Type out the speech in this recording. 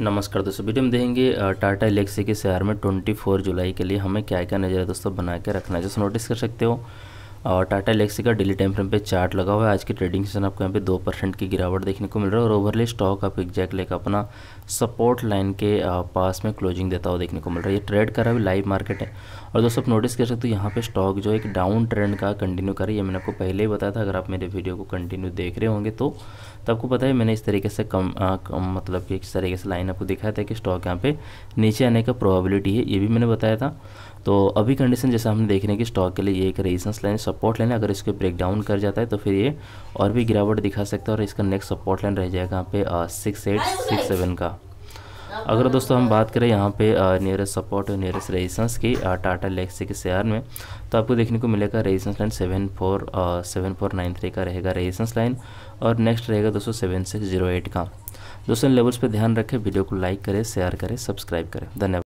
नमस्कार दोस्तों वीडियो में देखेंगे टाटा एलेक्सी के शेयर में 24 जुलाई के लिए हमें क्या क्या नज़र दोस्तों बना के रखना है जैसे नोटिस कर सकते हो और टाटा लेक्सी का डेली टाइम फ्रेम पे चार्ट लगा हुआ है आज की ट्रेडिंग सेशन आपको यहाँ पे दो परसेंट की गिरावट देखने को मिल रहा है और ओवरली स्टॉक आप एग्जैक्ट लेकर अपना सपोर्ट लाइन के पास में क्लोजिंग देता हुआ देखने को मिल रहा है ये ट्रेड कर रहा है लाइव मार्केट है और दोस्तों आप नोटिस कर सकते हो यहाँ पे स्टॉक जो एक डाउन ट्रेंड का कंटिन्यू कर रही है मैंने आपको पहले ही बताया था अगर आप मेरे वीडियो को कंटिन्यू देख रहे होंगे तो तो आपको पता है मैंने इस तरीके से कम, आ, कम मतलब कि इस तरीके से लाइन आपको दिखाया था कि स्टॉक यहाँ पे नीचे आने का प्रोबेबिलिटी है ये भी मैंने बताया था तो अभी कंडीशन जैसा हमने देख रहे हैं कि स्टॉक के लिए ये एक रेजिस्टेंस लाइन सपोर्ट लाइन अगर इसको ब्रेक डाउन कर जाता है तो फिर ये और भी गिरावट दिखा सकता है और इसका नेक्स्ट सपोर्ट लाइन रह जाएगा यहाँ पे सिक्स एट सिक्स सेवन का अगर दोस्तों हम बात करें यहाँ पे नियरेस्ट सपोर्ट और नियरेस्ट रेजिस्टेंस की टाटा लेक्सी के शेयर में तो आपको देखने को मिलेगा resistance line seven four seven four nine three का रहेगा रेजिस्टेंस लाइन और नेक्स्ट रहेगा दोस्तों सेवन सिक्स जीरो एट का दोस्तों लेवल्स पर ध्यान रखें वीडियो को लाइक करें शेयर करें सब्सक्राइब करें धन्यवाद